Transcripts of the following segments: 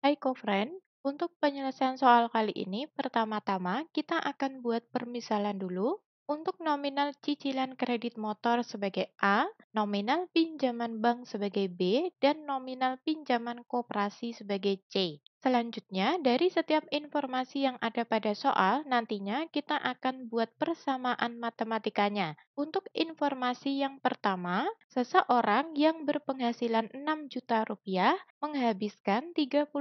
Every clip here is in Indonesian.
Hai co-friend, untuk penyelesaian soal kali ini, pertama-tama kita akan buat permisalan dulu untuk nominal cicilan kredit motor sebagai A, nominal pinjaman bank sebagai B, dan nominal pinjaman koperasi sebagai C. Selanjutnya, dari setiap informasi yang ada pada soal, nantinya kita akan buat persamaan matematikanya. Untuk informasi yang pertama, seseorang yang berpenghasilan 6 juta rupiah menghabiskan 30%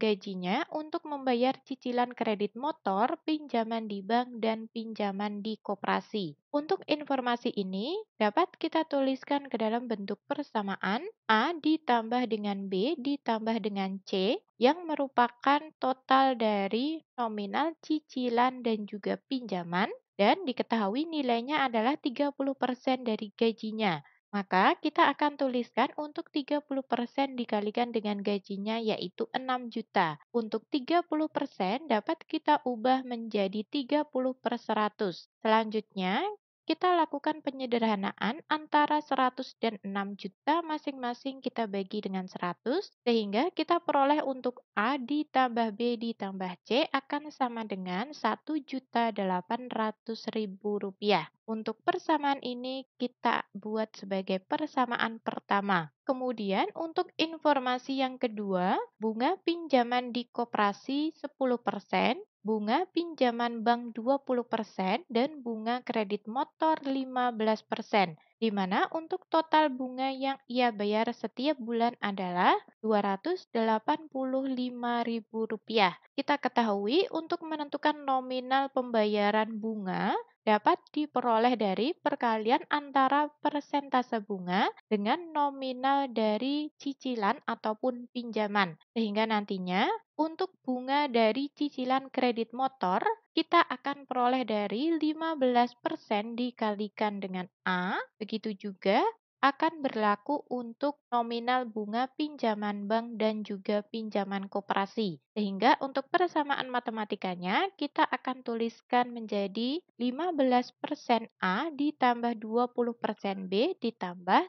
gajinya untuk membayar cicilan kredit motor, pinjaman di bank, dan pinjaman di koperasi. Untuk informasi ini, dapat kita tuliskan ke dalam bentuk persamaan A ditambah dengan B ditambah dengan C yang merupakan total dari nominal cicilan dan juga pinjaman dan diketahui nilainya adalah 30% dari gajinya. Maka kita akan tuliskan untuk 30% dikalikan dengan gajinya yaitu 6 juta. Untuk 30% dapat kita ubah menjadi 30 per 100. Selanjutnya kita lakukan penyederhanaan antara 100 dan 6 juta masing-masing kita bagi dengan 100 sehingga kita peroleh untuk A ditambah B ditambah C akan sama dengan 1.800.000 rupiah. Untuk persamaan ini kita buat sebagai persamaan pertama. Kemudian untuk informasi yang kedua, bunga pinjaman di koperasi 10%, bunga pinjaman bank 20% dan bunga kredit motor 15%, di mana untuk total bunga yang ia bayar setiap bulan adalah Rp285.000. Kita ketahui untuk menentukan nominal pembayaran bunga dapat diperoleh dari perkalian antara persentase bunga dengan nominal dari cicilan ataupun pinjaman. Sehingga nantinya untuk bunga dari cicilan kredit motor kita akan peroleh dari 15% dikalikan dengan A. Begitu juga akan berlaku untuk nominal bunga pinjaman bank dan juga pinjaman koperasi. Sehingga untuk persamaan matematikanya, kita akan tuliskan menjadi 15% A ditambah 20% B ditambah 10%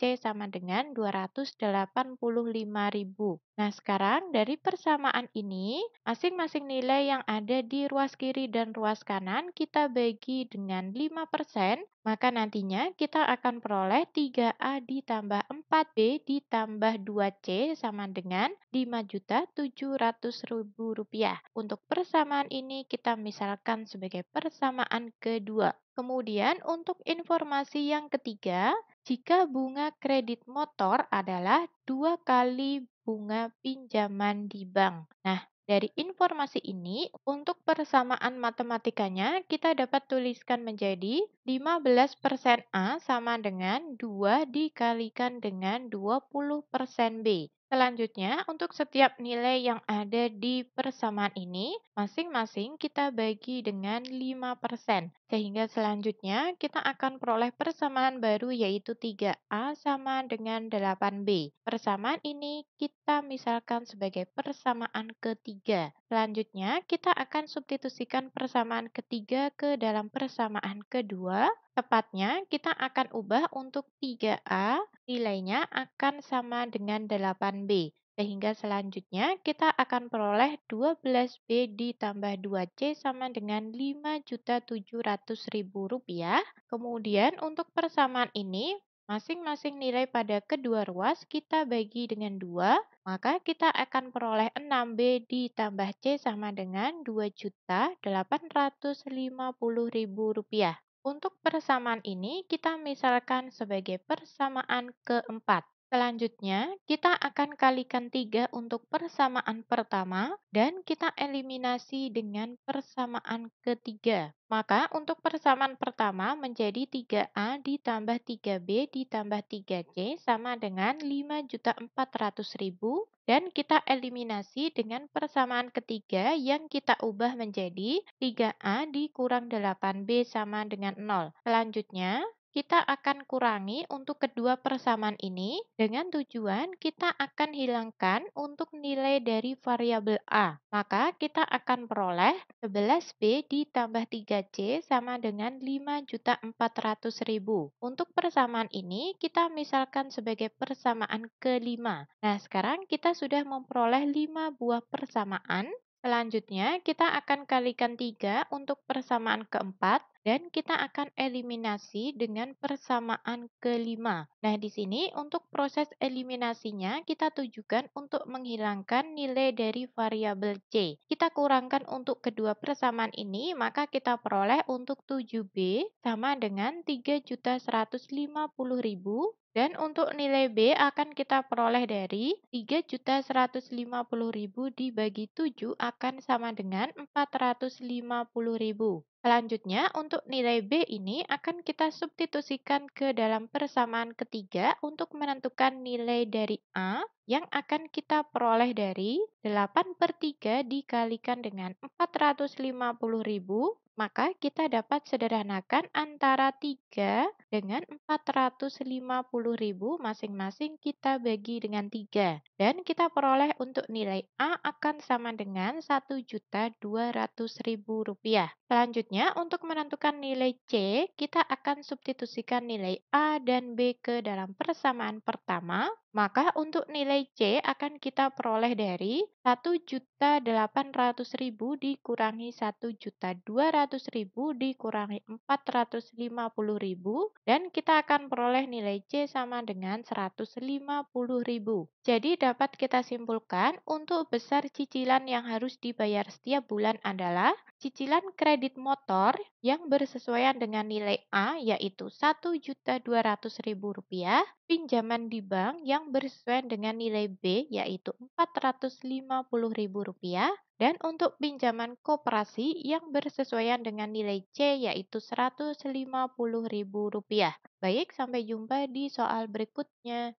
C sama dengan 285.000. Nah, sekarang dari persamaan ini, masing-masing nilai yang ada di ruas kiri dan ruas kanan kita bagi dengan 5%, maka nantinya kita akan peroleh 3A ditambah 4B ditambah 2C sama dengan 5 juta Rp700.000. Untuk persamaan ini kita misalkan sebagai persamaan kedua. Kemudian untuk informasi yang ketiga, jika bunga kredit motor adalah dua kali bunga pinjaman di bank. Nah, dari informasi ini, untuk persamaan matematikanya, kita dapat tuliskan menjadi 15% A sama dengan 2 dikalikan dengan 20% B. Selanjutnya, untuk setiap nilai yang ada di persamaan ini, masing-masing kita bagi dengan 5%. Sehingga selanjutnya kita akan peroleh persamaan baru yaitu 3A sama dengan 8B. Persamaan ini kita misalkan sebagai persamaan ketiga. Selanjutnya kita akan substitusikan persamaan ketiga ke dalam persamaan kedua. Tepatnya kita akan ubah untuk 3A nilainya akan sama dengan 8B. Sehingga selanjutnya kita akan peroleh 12B ditambah 2C sama dengan rp rupiah. Kemudian untuk persamaan ini, masing-masing nilai pada kedua ruas kita bagi dengan 2, maka kita akan peroleh 6B ditambah C sama dengan rp rupiah. Untuk persamaan ini kita misalkan sebagai persamaan keempat. Selanjutnya, kita akan kalikan 3 untuk persamaan pertama dan kita eliminasi dengan persamaan ketiga. Maka untuk persamaan pertama menjadi 3A ditambah 3B ditambah 3C sama dengan 5.400.000 dan kita eliminasi dengan persamaan ketiga yang kita ubah menjadi 3A dikurang 8B sama dengan 0. Selanjutnya, kita akan kurangi untuk kedua persamaan ini dengan tujuan kita akan hilangkan untuk nilai dari variabel A. Maka kita akan peroleh 11B ditambah 3C sama dengan 5.400.000. Untuk persamaan ini kita misalkan sebagai persamaan kelima. Nah, sekarang kita sudah memperoleh 5 buah persamaan Selanjutnya, kita akan kalikan 3 untuk persamaan keempat dan kita akan eliminasi dengan persamaan kelima. Nah, di sini untuk proses eliminasinya kita tujukan untuk menghilangkan nilai dari variabel C. Kita kurangkan untuk kedua persamaan ini, maka kita peroleh untuk 7B sama dengan 3.150.000 dan untuk nilai B akan kita peroleh dari 3.150.000 dibagi 7 akan sama dengan 450.000. Selanjutnya, untuk nilai B ini akan kita substitusikan ke dalam persamaan ketiga untuk menentukan nilai dari A yang akan kita peroleh dari 8 per 3 dikalikan dengan ribu maka kita dapat sederhanakan antara 3 dengan ribu masing-masing kita bagi dengan 3. Dan kita peroleh untuk nilai A akan sama dengan 1.200.000 rupiah Selanjutnya, Selanjutnya, untuk menentukan nilai C, kita akan substitusikan nilai A dan B ke dalam persamaan pertama maka untuk nilai C akan kita peroleh dari 1.800.000 dikurangi 1.200.000 dikurangi 450.000 dan kita akan peroleh nilai C sama dengan 150.000. Jadi dapat kita simpulkan untuk besar cicilan yang harus dibayar setiap bulan adalah cicilan kredit motor yang bersesuaian dengan nilai A yaitu 1.200.000 rupiah pinjaman di bank yang bersesuaian dengan nilai B yaitu Rp450.000 dan untuk pinjaman koperasi yang bersesuaian dengan nilai C yaitu Rp150.000. Baik, sampai jumpa di soal berikutnya.